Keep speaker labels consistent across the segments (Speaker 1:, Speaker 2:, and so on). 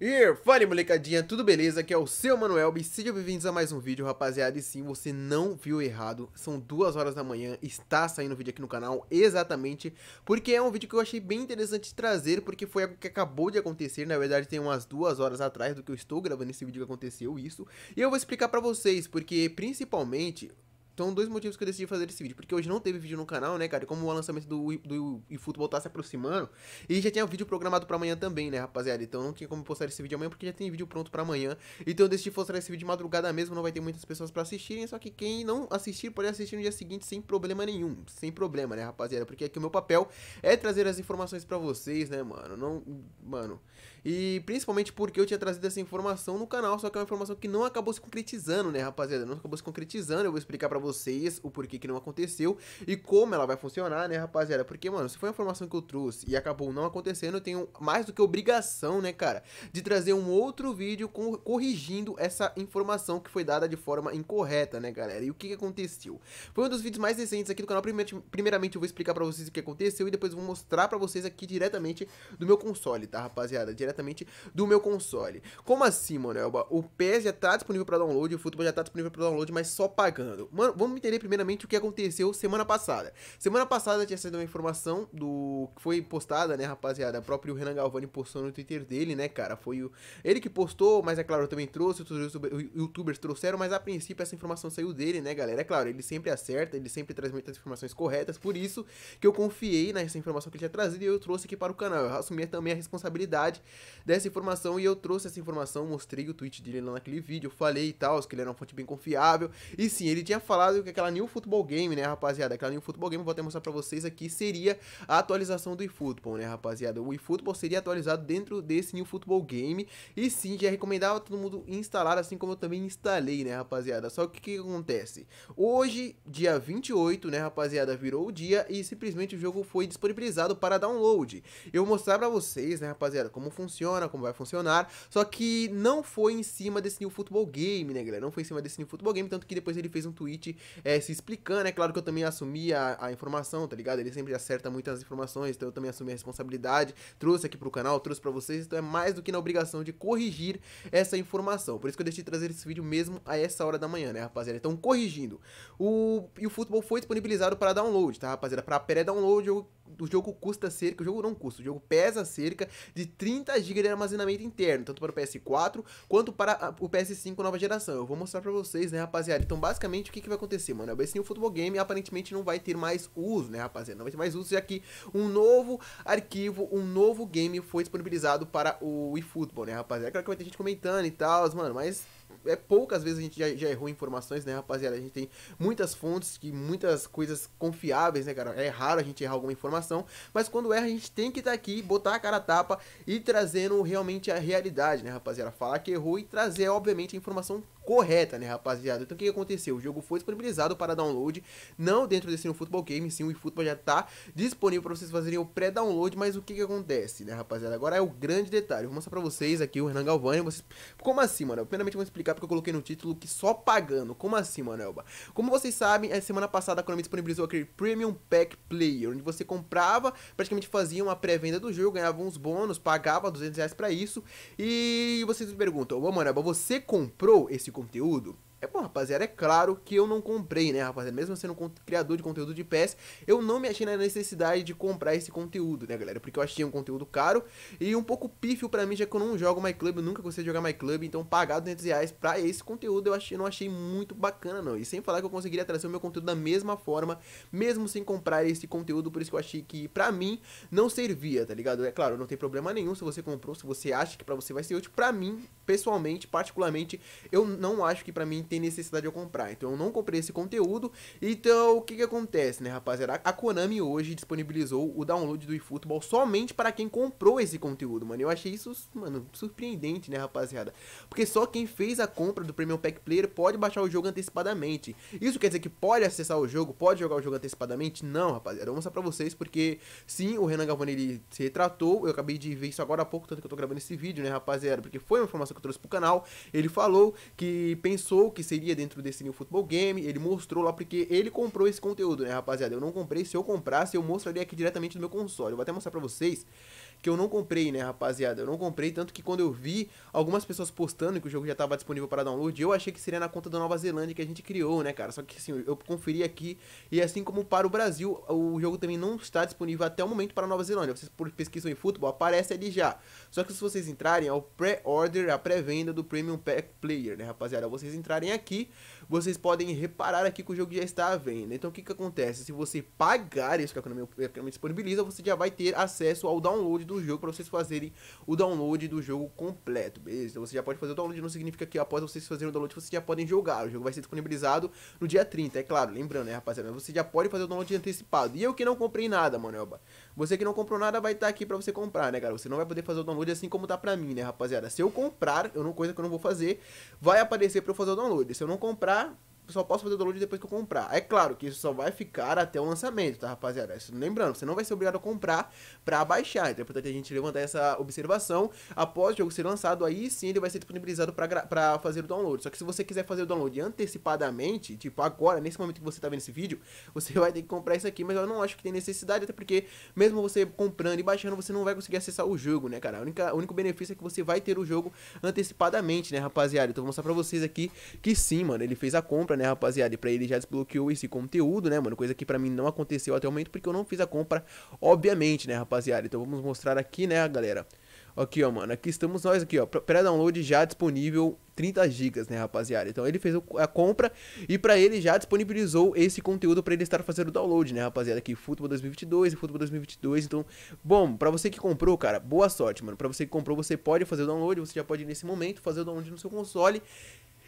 Speaker 1: E fala molecadinha, tudo beleza? Aqui é o seu Manuel e sejam bem-vindos a mais um vídeo, rapaziada. E sim, você não viu errado, são duas horas da manhã, está saindo vídeo aqui no canal exatamente porque é um vídeo que eu achei bem interessante trazer, porque foi algo que acabou de acontecer, na verdade tem umas duas horas atrás do que eu estou gravando esse vídeo que aconteceu isso. E eu vou explicar pra vocês, porque principalmente então, dois motivos que eu decidi fazer esse vídeo. Porque hoje não teve vídeo no canal, né, cara? E como o lançamento do, do eFootball tá se aproximando. E já tinha vídeo programado pra amanhã também, né, rapaziada? Então não tinha como postar esse vídeo amanhã, porque já tem vídeo pronto pra amanhã. Então eu decidi postar esse vídeo de madrugada mesmo. Não vai ter muitas pessoas pra assistirem. Só que quem não assistir, pode assistir no dia seguinte sem problema nenhum. Sem problema, né, rapaziada? Porque aqui o meu papel é trazer as informações pra vocês, né, mano? Não. Mano. E principalmente porque eu tinha trazido essa informação no canal, só que é uma informação que não acabou se concretizando, né, rapaziada? Não acabou se concretizando. Eu vou explicar para vocês o porquê que não aconteceu e como ela vai funcionar, né, rapaziada? Porque, mano, se foi a informação que eu trouxe e acabou não acontecendo, eu tenho mais do que obrigação, né, cara, de trazer um outro vídeo com, corrigindo essa informação que foi dada de forma incorreta, né, galera? E o que, que aconteceu? Foi um dos vídeos mais recentes aqui do canal. Primeiramente, eu vou explicar para vocês o que aconteceu e depois eu vou mostrar para vocês aqui diretamente do meu console, tá, rapaziada? Diretamente diretamente do meu console. Como assim, Monelba? O PES já tá disponível para download, o futebol já tá disponível para download, mas só pagando. Mano, vamos entender primeiramente o que aconteceu semana passada. Semana passada tinha saído uma informação do que foi postada, né, rapaziada? O próprio Renan Galvani postou no Twitter dele, né, cara? Foi o... ele que postou, mas é claro, eu também trouxe, outros youtubers trouxeram, mas a princípio essa informação saiu dele, né, galera? É claro, ele sempre acerta, ele sempre traz muitas informações corretas, por isso que eu confiei nessa informação que ele tinha trazido e eu trouxe aqui para o canal. Eu assumi também a responsabilidade dessa informação e eu trouxe essa informação, mostrei o tweet dele lá naquele vídeo, falei e tal, que ele era uma fonte bem confiável. E sim, ele tinha falado que aquela New Football Game, né, rapaziada? Aquela New Football Game, vou até mostrar pra vocês aqui, seria a atualização do eFootball, né, rapaziada? O eFootball seria atualizado dentro desse New Football Game. E sim, já recomendava todo mundo instalar, assim como eu também instalei, né, rapaziada? Só que o que acontece? Hoje, dia 28, né, rapaziada, virou o dia e simplesmente o jogo foi disponibilizado para download. Eu vou mostrar pra vocês, né, rapaziada, como funciona funciona, como vai funcionar. Só que não foi em cima desse New Football Game, né, galera? Não foi em cima desse New Football Game, tanto que depois ele fez um tweet é, se explicando. É claro que eu também assumi a, a, informação, tá ligado? Ele sempre acerta muitas informações, então eu também assumi a responsabilidade. Trouxe aqui pro canal, trouxe para vocês, então é mais do que na obrigação de corrigir essa informação. Por isso que eu deixei de trazer esse vídeo mesmo a essa hora da manhã, né, rapaziada? Então, corrigindo. O, e o futebol foi disponibilizado para download, tá, rapaziada? Para pré-download, eu o jogo custa cerca, o jogo não custa, o jogo pesa cerca de 30 GB de armazenamento interno, tanto para o PS4 quanto para o PS5 nova geração. Eu vou mostrar para vocês, né, rapaziada? Então, basicamente, o que, que vai acontecer, mano? É o ps Football Futebol Game aparentemente não vai ter mais uso, né, rapaziada? Não vai ter mais uso, já que um novo arquivo, um novo game foi disponibilizado para o eFootball, né, rapaziada? Claro que vai ter gente comentando e tal, mano, mas é poucas vezes a gente já, já, errou informações, né, rapaziada? A gente tem muitas fontes, que muitas coisas confiáveis, né, cara? É raro a gente errar alguma informação, mas quando erra, a gente tem que estar tá aqui, botar a cara a tapa e trazendo realmente a realidade, né, rapaziada? Falar que errou e trazer, obviamente, a informação correta, né, rapaziada? Então o que aconteceu? O jogo foi disponibilizado para download, não dentro desse no Futebol Game, sim, o eFootball já tá disponível para vocês fazerem o pré-download, mas o que que acontece, né, rapaziada? Agora é o grande detalhe, vou mostrar para vocês aqui o Hernan Galvani, vocês... Como assim, mano? Primeiramente vou explicar porque eu coloquei no título que só pagando, como assim, Manelba? Como vocês sabem, a semana passada a Konami disponibilizou aquele Premium Pack Player, onde você comprava, praticamente fazia uma pré-venda do jogo, ganhava uns bônus, pagava 200 reais pra isso, e vocês me perguntam, ô, Manelba, você comprou esse conteúdo? É bom, rapaziada, é claro que eu não comprei, né, rapaziada? Mesmo sendo criador de conteúdo de PS, eu não me achei na necessidade de comprar esse conteúdo, né, galera? Porque eu achei um conteúdo caro e um pouco pífio pra mim, já que eu não jogo MyClub, eu nunca gostei de jogar MyClub, então pagar 200 reais pra esse conteúdo eu achei, não achei muito bacana, não. E sem falar que eu conseguiria trazer o meu conteúdo da mesma forma, mesmo sem comprar esse conteúdo, por isso que eu achei que, pra mim, não servia, tá ligado? É claro, não tem problema nenhum se você comprou, se você acha que pra você vai ser útil. Pra mim, pessoalmente, particularmente, eu não acho que pra mim tem tem necessidade de eu comprar. Então eu não comprei esse conteúdo. Então o que que acontece, né, rapaziada? A Konami hoje disponibilizou o download do eFootball somente para quem comprou esse conteúdo, mano. Eu achei isso, mano, surpreendente, né, rapaziada? Porque só quem fez a compra do Premium Pack Player pode baixar o jogo antecipadamente. Isso quer dizer que pode acessar o jogo, pode jogar o jogo antecipadamente? Não, rapaziada. Eu vou mostrar pra vocês porque, sim, o Renan Gavone, ele se retratou. Eu acabei de ver isso agora há pouco, tanto que eu tô gravando esse vídeo, né, rapaziada? Porque foi uma informação que eu trouxe pro canal. Ele falou que pensou que seria dentro desse New Football Game. Ele mostrou lá porque ele comprou esse conteúdo, né, rapaziada? Eu não comprei. Se eu comprasse, eu mostraria aqui diretamente no meu console. Eu vou até mostrar pra vocês que eu não comprei, né, rapaziada? Eu não comprei, tanto que quando eu vi algumas pessoas postando que o jogo já estava disponível para download, eu achei que seria na conta da Nova Zelândia que a gente criou, né, cara? Só que assim, eu conferi aqui e assim como para o Brasil, o jogo também não está disponível até o momento para a Nova Zelândia. Vocês pesquisam em futebol, aparece ali já. Só que se vocês entrarem, é o pré-order, a pré-venda do Premium Pack Player, né, rapaziada? Vocês entrarem aqui, vocês podem reparar aqui que o jogo já está à venda. Então o que que acontece? Se você pagar isso que a economia disponibiliza, você já vai ter acesso ao download do do jogo para vocês fazerem o download do jogo completo, beleza? Então você já pode fazer o download, não significa que após vocês fazerem o download vocês já podem jogar. O jogo vai ser disponibilizado no dia 30, é claro, lembrando, né, rapaziada? Mas você já pode fazer o download antecipado. E eu que não comprei nada, Manoelba. Você que não comprou nada vai estar tá aqui para você comprar, né, cara? Você não vai poder fazer o download assim como tá pra mim, né, rapaziada? Se eu comprar, eu não coisa que eu não vou fazer, vai aparecer para eu fazer o download. Se eu não comprar, só posso fazer o download depois que eu comprar. É claro que isso só vai ficar até o lançamento, tá, rapaziada? Lembrando, você não vai ser obrigado a comprar pra baixar. Então é importante a gente levantar essa observação. Após o jogo ser lançado, aí sim ele vai ser disponibilizado pra, pra fazer o download. Só que se você quiser fazer o download antecipadamente, tipo agora, nesse momento que você tá vendo esse vídeo, você vai ter que comprar isso aqui. Mas eu não acho que tem necessidade, até porque mesmo você comprando e baixando, você não vai conseguir acessar o jogo, né, cara? o único benefício é que você vai ter o jogo antecipadamente, né, rapaziada? Então vou mostrar pra vocês aqui que sim, mano, ele fez a compra compra, né, rapaziada? E pra ele já desbloqueou esse conteúdo, né, mano? Coisa que pra mim não aconteceu até o momento, porque eu não fiz a compra, obviamente, né, rapaziada? Então vamos mostrar aqui, né, galera? Aqui, ó, mano, aqui estamos nós aqui, ó, para download já disponível 30 gigas, né, rapaziada? Então ele fez a compra e para ele já disponibilizou esse conteúdo para ele estar fazendo o download, né, rapaziada? Aqui, Futebol 2022 e Futebol 2022, então, bom, para você que comprou, cara, boa sorte, mano. Para você que comprou, você pode fazer o download, você já pode nesse momento fazer o download no seu console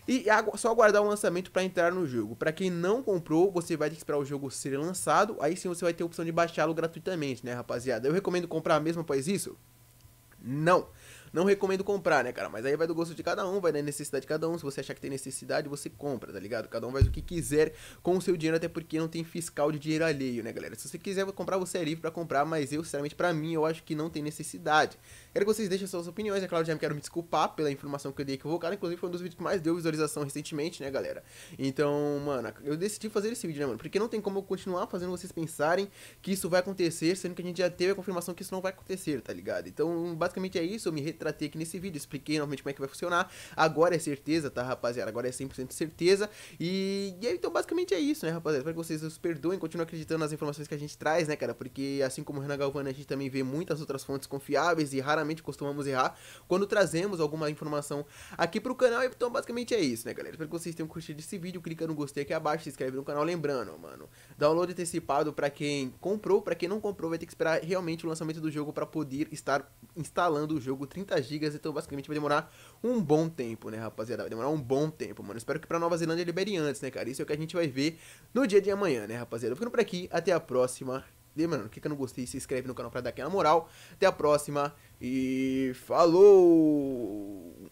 Speaker 1: e só aguardar o lançamento para entrar no jogo. Para quem não comprou, você vai ter que esperar o jogo ser lançado, aí sim você vai ter a opção de baixá-lo gratuitamente, né, rapaziada? Eu recomendo comprar mesmo após isso? Não. Não recomendo comprar, né, cara? Mas aí vai do gosto de cada um, vai da necessidade de cada um. Se você achar que tem necessidade, você compra, tá ligado? Cada um faz o que quiser com o seu dinheiro, até porque não tem fiscal de dinheiro alheio, né, galera? Se você quiser comprar, você é livre para comprar, mas eu, sinceramente, para mim, eu acho que não tem necessidade. Quero que vocês deixem suas opiniões. É claro, já me quero me desculpar pela informação que eu dei equivocada. Inclusive, foi um dos vídeos que mais deu visualização recentemente, né, galera? Então, mano, eu decidi fazer esse vídeo, né, mano? Porque não tem como eu continuar fazendo vocês pensarem que isso vai acontecer, sendo que a gente já teve a confirmação que isso não vai acontecer, tá ligado? Então, basicamente é isso. Eu me retratei aqui nesse vídeo, expliquei novamente como é que vai funcionar. Agora é certeza, tá, rapaziada? Agora é 100% certeza. E, e aí, é, então, basicamente é isso, né, rapaziada? Espero que vocês os perdoem, continuem acreditando nas informações que a gente traz, né, cara? Porque, assim como o Renan Galvani, a gente também vê muitas outras fontes confiáveis e raramente raramente costumamos errar quando trazemos alguma informação aqui pro canal. Então, basicamente é isso, né, galera? Espero que vocês tenham curtido esse vídeo. Clica no gostei aqui abaixo, se inscreve no canal. Lembrando, mano, download antecipado para quem comprou, para quem não comprou, vai ter que esperar realmente o lançamento do jogo para poder estar instalando o jogo 30 GB. Então, basicamente vai demorar um bom tempo, né, rapaziada? Vai demorar um bom tempo, mano. Espero que pra Nova Zelândia libere antes, né, cara? Isso é o que a gente vai ver no dia de amanhã, né, rapaziada? Ficando por aqui, até a próxima mano, o que, que eu não gostei, se inscreve no canal pra dar aquela moral. Até a próxima e falou!